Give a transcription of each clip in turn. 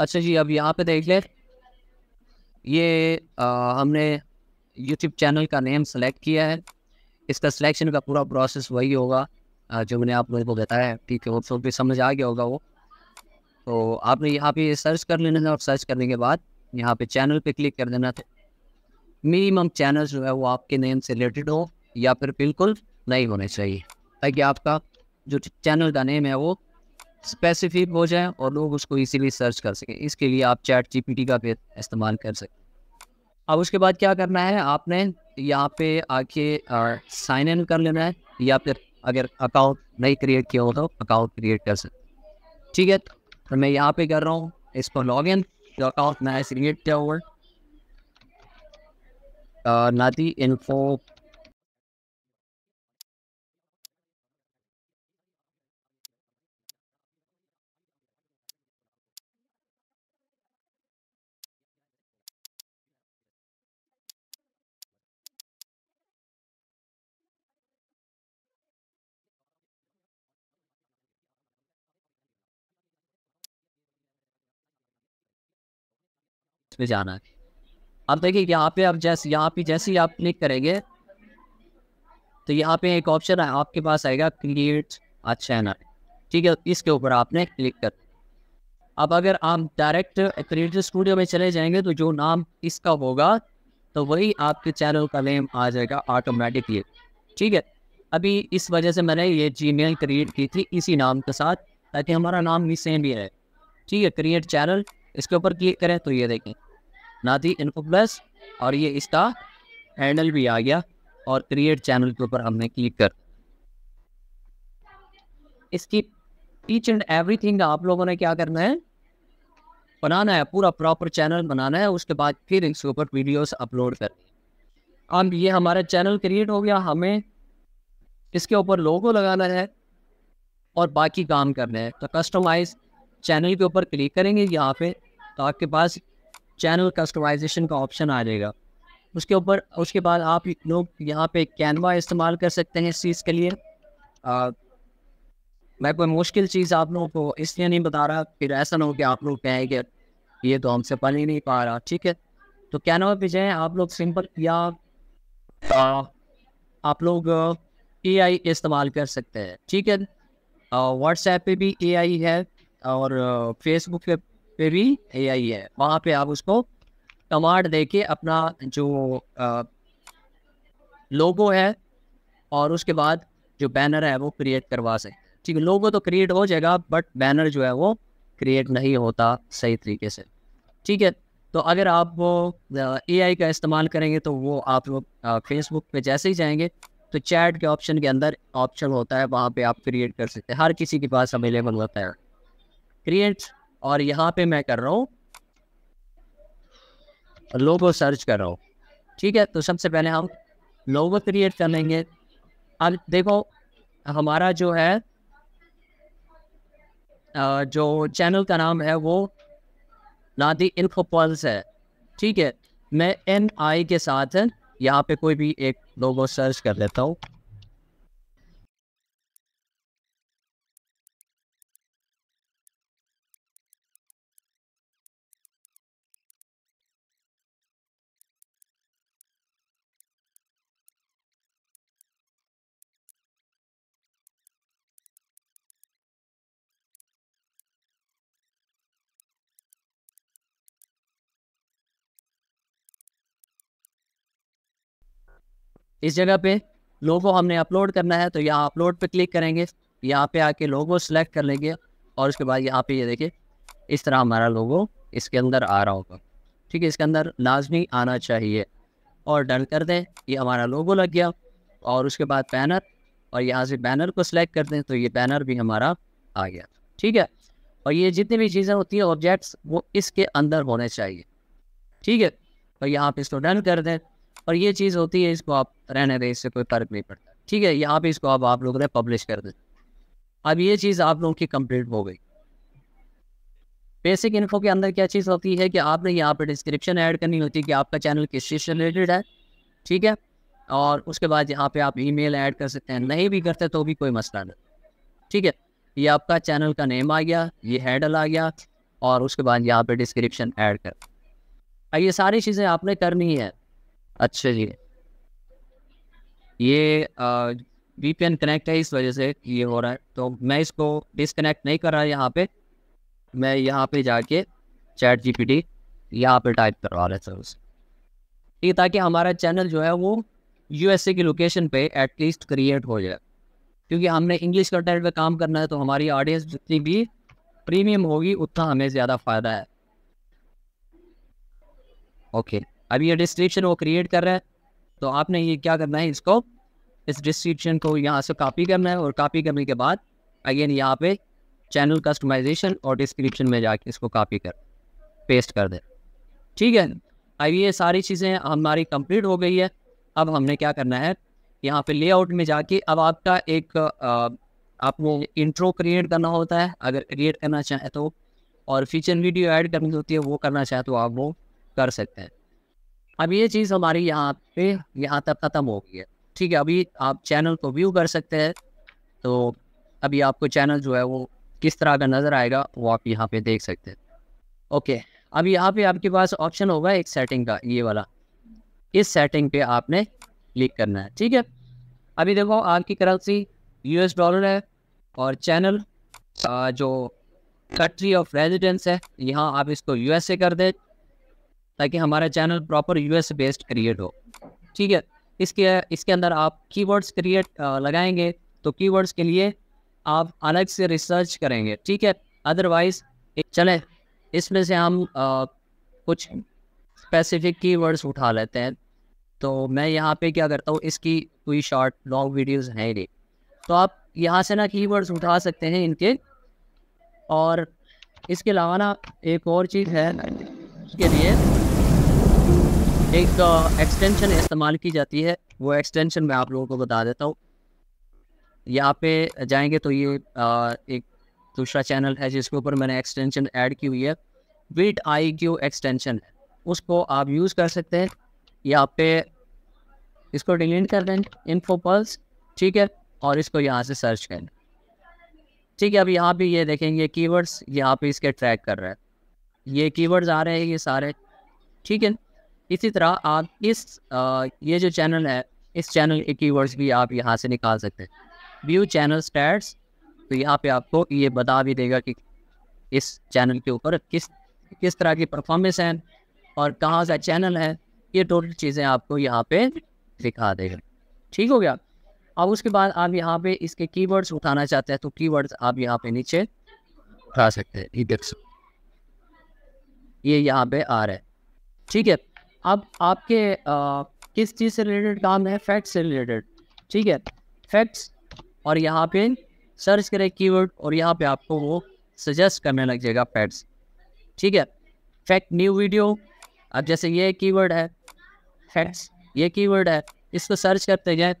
अच्छा जी अब यहाँ पे देख ले ये आ, हमने यूट्यूब चैनल का नेम सेलेक्ट किया है इसका सिलेक्शन का पूरा प्रोसेस वही होगा जो मैंने आप लोगों को बताया है ठीक है वो सब तो भी समझ आ गया होगा वो तो आपने यहाँ पे सर्च कर लेना है और सर्च करने के बाद यहाँ पे चैनल पे क्लिक कर देना तो मिनिमम चैनल जो है वो आपके नेम से रिलेटेड हो या फिर बिल्कुल नहीं होने चाहिए ताकि आपका जो चैनल का नेम है वो स्पेसिफिक हो जाए और लोग उसको इजीली सर्च कर सकें इसके लिए आप चैट जीपीटी का भी इस्तेमाल कर सकें अब उसके बाद क्या करना है आपने यहाँ पे आके साइन इन कर लेना है या फिर अगर अकाउंट नहीं क्रिएट किया हो तो अकाउंट क्रिएट कर सकते ठीक है तो मैं यहाँ पे कर रहा हूँ इस पर लॉग इन जो अकाउंट नया क्रिएट किया हुआ नाती इन्फो में जाना है अब देखिए यहाँ पे आप जैसे यहाँ पे जैसे ही आप क्लिक करेंगे तो यहाँ पे एक ऑप्शन है आपके पास आएगा क्रिएट अ चैनल ठीक है इसके ऊपर आपने क्लिक कर अब अगर आप डायरेक्ट क्रिएटर स्टूडियो में चले जाएंगे तो जो नाम इसका होगा तो वही आपके चैनल का नेम आ जाएगा ऑटोमेटिकली ठीक है अभी इस वजह से मैंने ये जी क्रिएट की थी इसी नाम के साथ ताकि हमारा नाम भी सेम भी रहे ठीक है क्रिएट चैनल इसके ऊपर क्लिक करें तो ये देखें बना दी इनको प्लस और ये इसका हैंडल भी आ गया और क्रिएट चैनल के ऊपर हमने क्लिक कर इसकी ईच एंड एवरीथिंग आप लोगों ने क्या करना है बनाना है पूरा प्रॉपर चैनल बनाना है उसके बाद फिर इसके ऊपर वीडियोस अपलोड कर अब ये हमारा चैनल क्रिएट हो गया हमें इसके ऊपर लोगो लगाना है और बाकी काम करना है तो कस्टमाइज चैनल के ऊपर क्लिक करेंगे यहाँ पे तो आपके पास चैनल कस्टमाइजेशन का ऑप्शन आ जाएगा उसके ऊपर उसके बाद आप लोग यहाँ पे कैनवा इस्तेमाल कर सकते हैं इस चीज़ के लिए आ, मैं कोई मुश्किल चीज़ आप लोगों को इसलिए नहीं बता रहा फिर ऐसा ना हो कि आप लोग कहें कि ये तो हमसे पढ़ ही नहीं पा रहा ठीक है तो कैनवा पे जाएँ आप लोग सिंपल या आ, आप लोग ए आई इस्तेमाल कर सकते हैं ठीक है व्हाट्सएप पे भी ए आई है और फेसबुक पे पे भी ए आई है वहाँ पे आप उसको कमांड दे के अपना जो लोगो है और उसके बाद जो बैनर है वो क्रिएट करवा सकते ठीक है लोगो तो क्रिएट हो जाएगा बट बैनर जो है वो क्रिएट नहीं होता सही तरीके से ठीक है तो अगर आप वो ए आई का इस्तेमाल करेंगे तो वो आप लोग फेसबुक पे जैसे ही जाएंगे तो चैट के ऑप्शन के अंदर ऑप्शन होता है वहाँ पे आप क्रिएट कर सकते हैं हर किसी के पास अवेलेबल होता है क्रिएट और यहाँ पे मैं कर रहा हूँ लोगो सर्च कर रहा हूँ ठीक है तो सबसे पहले हम लोगो क्रिएट कर लेंगे अब देखो हमारा जो है जो चैनल का नाम है वो नादी इल्फ पल्स है ठीक है मैं एन आई के साथ यहाँ पे कोई भी एक लोगो सर्च कर लेता हूँ इस जगह पे लोगो हमने अपलोड करना है तो यहाँ अपलोड पे क्लिक करेंगे यहाँ पे आके लोगो सेलेक्ट कर लेंगे और उसके बाद यहाँ पे ये यह देखिए इस तरह हमारा लोगो इसके अंदर आ रहा होगा ठीक है इसके अंदर लाजमी आना चाहिए और डन कर दें ये हमारा लोगो लग गया और उसके बाद बैनर और यहाँ से बैनर को सिलेक्ट कर दें तो ये बैनर भी हमारा आ गया ठीक है और ये जितनी भी चीज़ें होती हैं ऑब्जेक्ट्स वो इसके अंदर होने चाहिए ठीक है और तो यहाँ पे इसको डन कर दें और ये चीज़ होती है इसको आप रहने दें इससे कोई फ़र्क नहीं पड़ता ठीक है यहाँ पे इसको अब आप लोग ने पब्लिश कर दें अब ये चीज़ आप लोगों की कंप्लीट हो गई बेसिक इन्फो के अंदर क्या चीज़ होती है कि आपने यहाँ पे डिस्क्रिप्शन ऐड करनी होती है कि आपका चैनल किस चीज़ से रिलेटेड है ठीक है और उसके बाद यहाँ पे आप ईमेल ऐड कर सकते हैं नहीं भी करते तो भी कोई मसला नहीं ठीक है ये आपका चैनल का नेम आ गया ये हैडल आ गया और उसके बाद यहाँ पे डिस्क्रिप्शन ऐड कर ये सारी चीज़ें आपने करनी है अच्छा जी ये वीपीएन कनेक्ट है इस वजह से ये हो रहा है तो मैं इसको डिसकनेक्ट नहीं कर रहा यहाँ पे मैं यहाँ पे जाके चैट जीपीटी यहाँ पे टाइप करवा रहा है सर उसे ठीक है ताकि हमारा चैनल जो है वो यूएसए की लोकेशन पे एटलीस्ट क्रिएट हो जाए क्योंकि हमने इंग्लिश कंटेंट पे काम करना है तो हमारी ऑडियंस जितनी भी प्रीमियम होगी उतना हमें ज़्यादा फ़ायदा है ओके okay. अब ये डिस्क्रिप्शन वो क्रिएट कर रहा है तो आपने ये क्या करना है इसको इस डिस्क्रिप्शन को यहाँ से कॉपी करना है और कॉपी करने के बाद अगेन यहाँ पे चैनल कस्टमाइजेशन और डिस्क्रिप्शन में जाके इसको कॉपी कर पेस्ट कर दे ठीक है अब ये सारी चीज़ें हमारी कंप्लीट हो गई है अब हमने क्या करना है यहाँ पे लेआउट में जाके अब आपका एक आपको इंट्रो क्रिएट करना होता है अगर क्रिएट करना चाहें तो और फीचर वीडियो ऐड करनी होती है वो करना चाहे तो आप वो कर सकते हैं अब ये चीज़ हमारी यहाँ पे यहाँ तक ख़त्म हो गई है ठीक है अभी आप चैनल को व्यू कर सकते हैं तो अभी आपको चैनल जो है वो किस तरह का नज़र आएगा वो आप यहाँ पे देख सकते हैं ओके अब यहाँ पे आपके पास ऑप्शन होगा एक सेटिंग का ये वाला इस सेटिंग पे आपने क्लिक करना है ठीक है अभी देखो आपकी करेंसी एस डॉलर है और चैनल जो कंट्री ऑफ रेजिडेंस है यहाँ आप इसको ए कर दें ताकि हमारा channel proper US based create हो ठीक है इसके इसके अंदर आप कीवर्ड्स क्रिएट लगाएंगे तो कीवर्ड्स के लिए आप अलग से रिसर्च करेंगे ठीक है अदरवाइज चले इसमें से हम आ, कुछ स्पेसिफिक कीवर्ड्स उठा लेते हैं तो मैं यहाँ पे क्या करता हूँ इसकी कोई शॉर्ट लॉन्ग वीडियोस हैं नहीं तो आप यहाँ से ना कीवर्ड्स उठा सकते हैं इनके और इसके अलावा ना एक और चीज़ है इसके लिए एक एक्सटेंशन इस्तेमाल की जाती है वो एक्सटेंशन मैं आप लोगों को बता देता हूँ यहाँ पे जाएंगे तो ये आ, एक दूसरा चैनल है जिसके ऊपर मैंने एक्सटेंशन ऐड की हुई है वीट आई क्यू एक्सटेंशन है उसको आप यूज़ कर सकते हैं यहाँ पे इसको डिलीट कर दें इनफो पल्स ठीक है और इसको यहाँ से सर्च करें ठीक है अब यहाँ भी ये देखेंगे कीवर्ड्स यहाँ पे इसके ट्रैक कर रहा है ये कीवर्ड्स आ रहे हैं ये सारे ठीक है इसी तरह आप इस आ, ये जो चैनल है इस चैनल के कीवर्ड्स भी आप यहाँ से निकाल सकते हैं व्यू चैनल स्टैट्स तो यहाँ पे आपको ये बता भी देगा कि इस चैनल के ऊपर किस किस तरह की परफॉर्मेंस है और कहाँ सा चैनल है ये टोटल चीज़ें आपको यहाँ पे दिखा देगा ठीक हो गया अब उसके बाद आप यहाँ पे इसके कीवर्ड्स उठाना चाहते हैं तो कीवर्ड्स आप यहाँ पे नीचे उठा सकते हैं ये यहाँ पे आ रहा है ठीक है अब आपके आ, किस चीज़ से रिलेटेड काम है फैक्ट्स से रिलेटेड ठीक है फैक्ट्स और यहाँ पे सर्च करें कीवर्ड और यहाँ पे आपको वो सजेस्ट करने लग जाएगा फैक्ट्स ठीक है फैक्ट न्यू वीडियो अब जैसे ये कीवर्ड है फैक्ट्स ये कीवर्ड है इसको सर्च करते जाए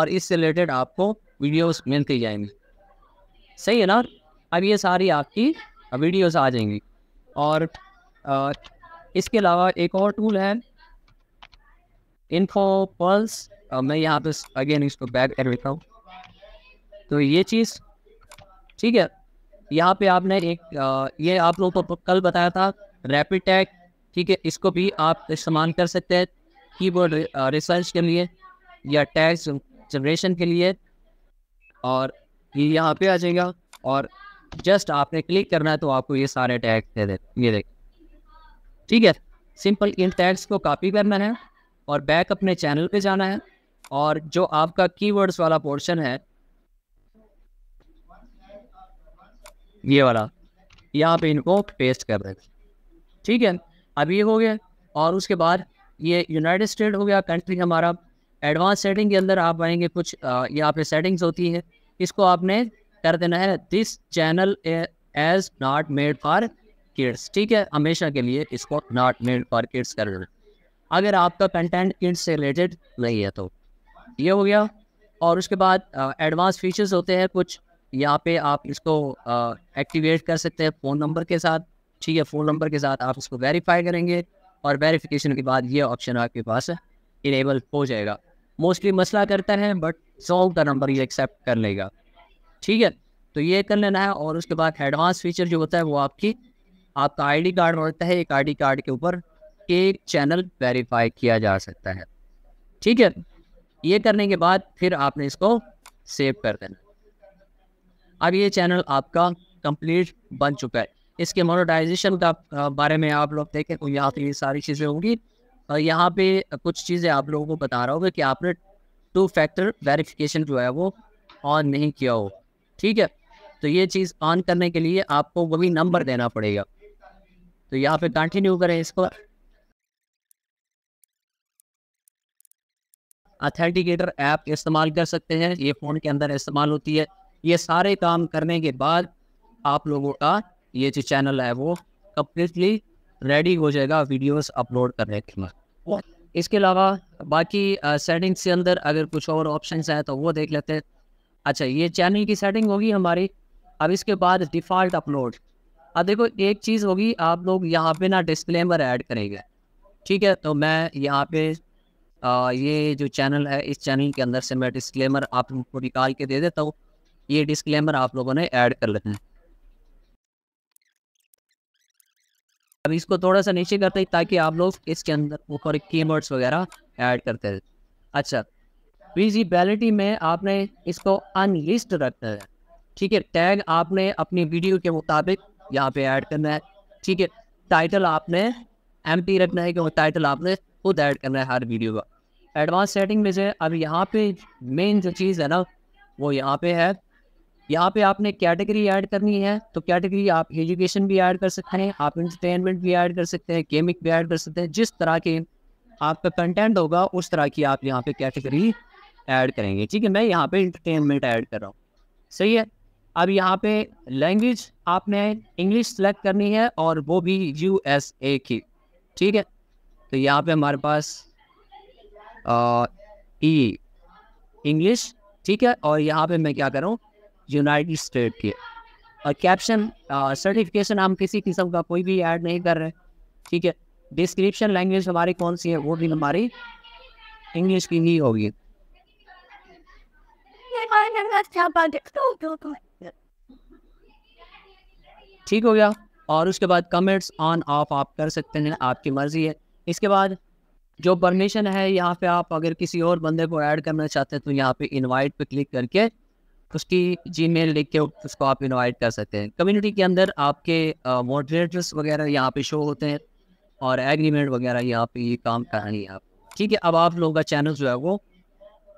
और इससे रिलेटेड आपको वीडियोस मिलती जाएंगी सही है ना अब ये सारी आपकी वीडियोस आ जाएंगी और आ, इसके अलावा एक और टूल है इन्फो पल्स मैं यहाँ पे अगेन इसको बैक कर देता हूँ तो ये चीज़ ठीक है यहाँ पे आपने एक आ, ये आप लोगों को कल बताया था रैपिड टैग ठीक है इसको भी आप इस्तेमाल कर सकते हैं कीबोर्ड रिसर्च के लिए या टैग जनरेशन के लिए और ये यहाँ पे आ जाएगा और जस्ट आपने क्लिक करना है तो आपको ये सारे टैग दे दे ये देख ठीक है सिंपल इन टैग्स को कॉपी करना है और बैक अपने चैनल पे जाना है और जो आपका कीवर्ड्स वाला पोर्शन है ये वाला यहाँ पे इनको पेस्ट कर देंगे ठीक है अब ये हो गया और उसके बाद ये यूनाइटेड स्टेट हो गया कंट्री हमारा एडवांस सेटिंग के अंदर आप आएंगे कुछ यहाँ पे सेटिंग्स होती है इसको आपने कर देना है this channel as not made for kids ठीक है हमेशा के लिए इसको नॉट मेड फॉर किड्स कर अगर आपका कंटेंट किड्स से रिलेटेड नहीं है तो ये हो गया और उसके बाद एडवांस फीचर्स होते हैं कुछ यहाँ पे आप इसको एक्टिवेट कर सकते हैं फ़ोन नंबर के साथ ठीक है फ़ोन नंबर के साथ आप इसको वेरीफाई करेंगे और वेरीफिकेशन के बाद ये ऑप्शन आपके पास इनेबल हो जाएगा मोस्टली मसला करता है बट सॉल्व का नंबर ये एक्सेप्ट कर लेगा ठीक है तो ये कर लेना है और उसके बाद एडवांस फीचर जो होता है वो आपकी आपका आईडी कार्ड होता है एक आईडी कार्ड के ऊपर एक चैनल वेरीफाई किया जा सकता है ठीक है ये करने के बाद फिर आपने इसको सेव कर देना अब ये चैनल आपका कंप्लीट बन चुका है इसके मोनोटाइजेशन का बारे में आप लोग देखें तो यहाँ पर ये सारी चीज़ें होंगी और यहाँ पे कुछ चीज़ें आप लोगों को बता रहा होगा कि आपने टू फैक्टर वेरिफिकेशन जो है वो ऑन नहीं किया हो ठीक है तो ये चीज़ ऑन करने के लिए आपको वही नंबर देना पड़ेगा तो यहाँ पे कंटिन्यू करें इसको अथेंटिकेटर ऐप इस्तेमाल कर सकते हैं ये फ़ोन के अंदर इस्तेमाल होती है ये सारे काम करने के बाद आप लोगों का ये जो चैनल है वो कम्प्लीटली रेडी हो जाएगा वीडियोस अपलोड करने के लिए इसके अलावा बाकी सेटिंग्स के अंदर अगर कुछ और ऑप्शन है तो वो देख लेते हैं अच्छा ये चैनल की सेटिंग होगी हमारी अब इसके बाद डिफ़ॉल्ट अपलोड अब देखो एक चीज़ होगी आप लोग यहाँ पे ना डिस्क्लेमर ऐड करेंगे ठीक है तो मैं यहाँ पे आ, ये जो चैनल है इस चैनल के अंदर से मैं डिस्क्लेमर आप लोगों को निकाल के दे देता हूँ ये डिस्क्लेमर आप लोगों ने ऐड कर लेते हैं अब इसको थोड़ा सा नीचे करते हैं ताकि आप लोग इसके अंदर ऊपर कीवर्ड्स वगैरह ऐड करते हैं अच्छा विजिबिलिटी में आपने इसको अनलिस्ट रखना है ठीक है टैग आपने अपनी वीडियो के मुताबिक यहाँ पे ऐड करना है ठीक है टाइटल आपने एम पी रखना है कि टाइटल आपने खुद ऐड करना है हर वीडियो का एडवांस सेटिंग में से अब यहाँ पे मेन जो चीज़ है ना वो यहाँ पे है यहाँ पे आपने कैटेगरी ऐड करनी है तो कैटेगरी आप एजुकेशन भी ऐड कर सकते हैं आप इंटरटेनमेंट भी ऐड कर सकते हैं गेमिंग भी ऐड कर सकते हैं जिस तरह के आपका कंटेंट होगा उस तरह की आप यहाँ पे कैटेगरी ऐड करेंगे ठीक है मैं यहाँ पे इंटरटेनमेंट ऐड कर रहा हूँ सही है अब यहाँ पे लैंग्वेज आपने इंग्लिश सेलेक्ट करनी है और वो भी यू एस ए की ठीक है तो यहाँ पे हमारे पास ई इंग्लिश e, ठीक है और यहाँ पे मैं क्या कर रहा हूँ यूनाइटेड स्टेट की और कैप्शन सर्टिफिकेशन हम किसी किस्म का कोई भी ऐड नहीं कर रहे ठीक है डिस्क्रिप्शन लैंग्वेज हमारी कौन सी है वो भी हमारी इंग्लिश की ही होगी ठीक हो गया और उसके बाद कमेंट्स ऑन ऑफ आप कर सकते हैं आपकी मर्ज़ी है इसके बाद जो परमिशन है यहाँ पे आप अगर किसी और बंदे को ऐड करना चाहते हैं तो यहाँ पे इनवाइट पे क्लिक करके उसकी जीमेल लिख के उसको आप इनवाइट कर सकते हैं कम्युनिटी के अंदर आपके मॉडरेटर्स वगैरह यहाँ पे शो होते हैं और एग्रीमेंट वगैरह यहाँ पे ये काम करानी है आप ठीक है अब आप लोगों का चैनल जो है वो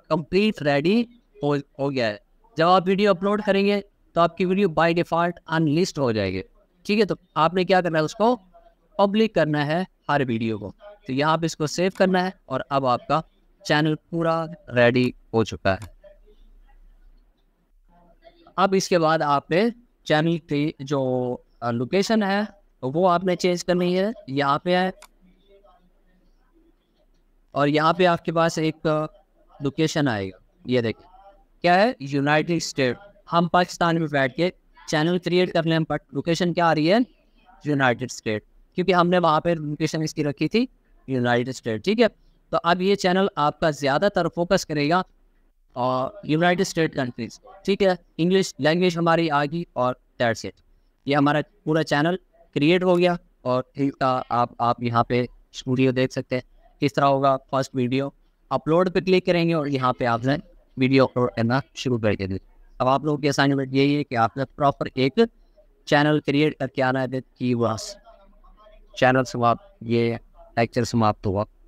कंप्लीट रेडी हो हो गया है जब आप वीडियो अपलोड करेंगे तो आपकी वीडियो बाई डिफ़ॉल्ट अनलिस्ट हो जाएगी ठीक है तो आपने क्या करना है उसको पब्लिक करना है हर वीडियो को तो यहाँ पे इसको सेव करना है और अब आपका चैनल पूरा रेडी हो चुका है अब इसके बाद आपने चैनल की जो लोकेशन है वो आपने चेंज करनी है यहाँ पे है और यहाँ पे आपके पास एक लोकेशन आएगा ये देखिए क्या है यूनाइटेड स्टेट हम पाकिस्तान में बैठ के चैनल क्रिएट कर लें बट लोकेशन क्या आ रही है यूनाइटेड स्टेट क्योंकि हमने वहाँ पर लोकेशन इसकी रखी थी यूनाइटेड स्टेट ठीक है तो अब ये चैनल आपका ज़्यादातर फोकस करेगा और यूनाइटेड स्टेट कंट्रीज ठीक है इंग्लिश लैंग्वेज हमारी आ गई और दैट्स इट ये हमारा पूरा चैनल क्रिएट हो गया और इसका आप आप यहाँ पे स्टूडियो देख सकते हैं किस तरह होगा फर्स्ट वीडियो अपलोड पे क्लिक करेंगे और यहाँ पे आपने वीडियो अपलोड करना शुरू कर देंगे अब आप लोगों की असाइनमेंट यही है कि आपने प्रॉपर एक चैनल क्रिएट करके आना है विद की चैनल समाप्त ये लेक्चर समाप्त हुआ